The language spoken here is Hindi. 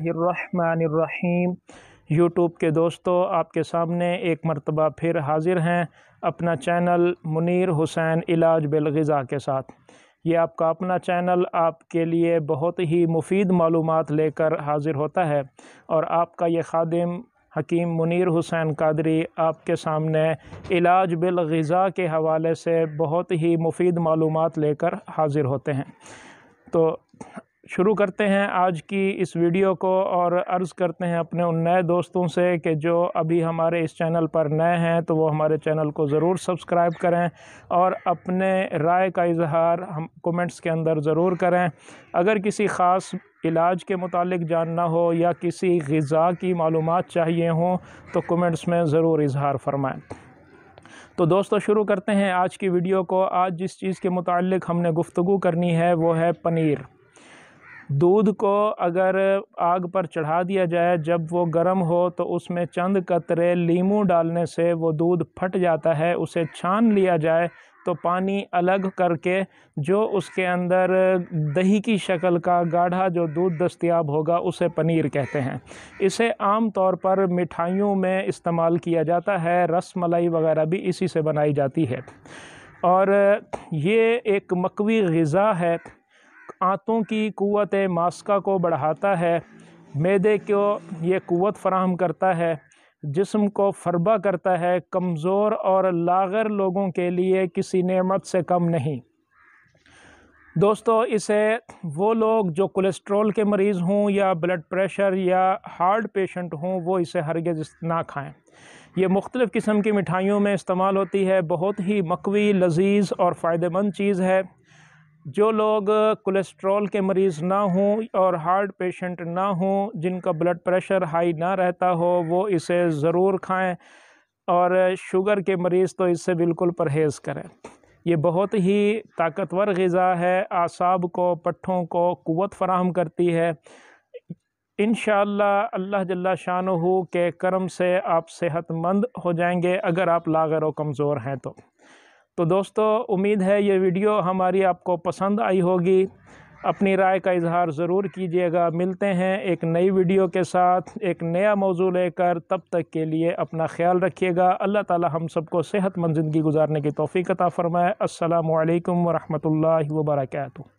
रहीम यूट्यूब के दोस्तों आपके सामने एक मरतबा फिर हाजिर हैं अपना चैनल मुनीर हुसैन इलाज बिलगज़ा के साथ ये आपका अपना चैनल आपके लिए बहुत ही मुफीद मालूम लेकर हाजिर होता है और आपका ये खादिम हकीम मुनीर हुसैन कादरी आपके सामने इलाज बिलगज़ा के हवाले से बहुत ही मुफीद मालूम लेकर हाजिर होते हैं तो शुरू करते हैं आज की इस वीडियो को और अर्ज़ करते हैं अपने उन नए दोस्तों से कि जो अभी हमारे इस चैनल पर नए हैं तो वो हमारे चैनल को ज़रूर सब्सक्राइब करें और अपने राय का इजहार हम कमेंट्स के अंदर ज़रूर करें अगर किसी ख़ास इलाज के मुतालिक जानना हो या किसी गज़ा की मालूम चाहिए हों तो कमेंट्स में ज़रूर इजहार फरमाएँ तो दोस्तों शुरू करते हैं आज की वीडियो को आज जिस चीज़ के मुतालिक हमने गुफ्तु करनी है वो है पनीर दूध को अगर आग पर चढ़ा दिया जाए जब वो गर्म हो तो उसमें चंद कतरे लीमू डालने से वो दूध फट जाता है उसे छान लिया जाए तो पानी अलग करके जो उसके अंदर दही की शक्ल का गाढ़ा जो दूध दस्तियाब होगा उसे पनीर कहते हैं इसे आम तौर पर मिठाइयों में इस्तेमाल किया जाता है रस मलाई वगैरह भी इसी से बनाई जाती है और ये एक मकवी ग़ा है आंतों की क़वत मास्का को बढ़ाता है मैदे को ये क़वत फ़राहम करता है जिसम को फरबा करता है कमज़ोर और लागर लोगों के लिए किसी नमत से कम नहीं दोस्तों इसे वो लोग जो कोलेस्ट्रॉल के मरीज़ हों या ब्लड प्रेशर या हार्ट पेशेंट हों वो इसे हरगज़ ना खाएं ये मुख्तलिफ़ किस्म की मिठाइयों में इस्तेमाल होती है बहुत ही मकवी लजीज और फ़ायदेमंद चीज़ है जो लोग कोलेस्ट्रॉल के मरीज़ ना हों और हार्ट पेशेंट ना हों जिनका ब्लड प्रेशर हाई ना रहता हो वो इसे ज़रूर खाएं और शुगर के मरीज़ तो इससे बिल्कुल परहेज़ करें ये बहुत ही ताकतवर गज़ा है आसाब को पट्ठों को क़वत फराहम करती है इन अल्लाह जल्ला शान के करम से आप सेहतमंद हो जाएंगे अगर आप लागर व कमज़ोर हैं तो तो दोस्तों उम्मीद है ये वीडियो हमारी आपको पसंद आई होगी अपनी राय का इजहार ज़रूर कीजिएगा मिलते हैं एक नई वीडियो के साथ एक नया मौजू लेकर तब तक के लिए अपना ख्याल रखिएगा अल्लाह ताला हम सबको सेहतमंद ज़िंदगी गुजारने की तोफ़ी अता फ़रमाए अल्लाम वरहमल वर्का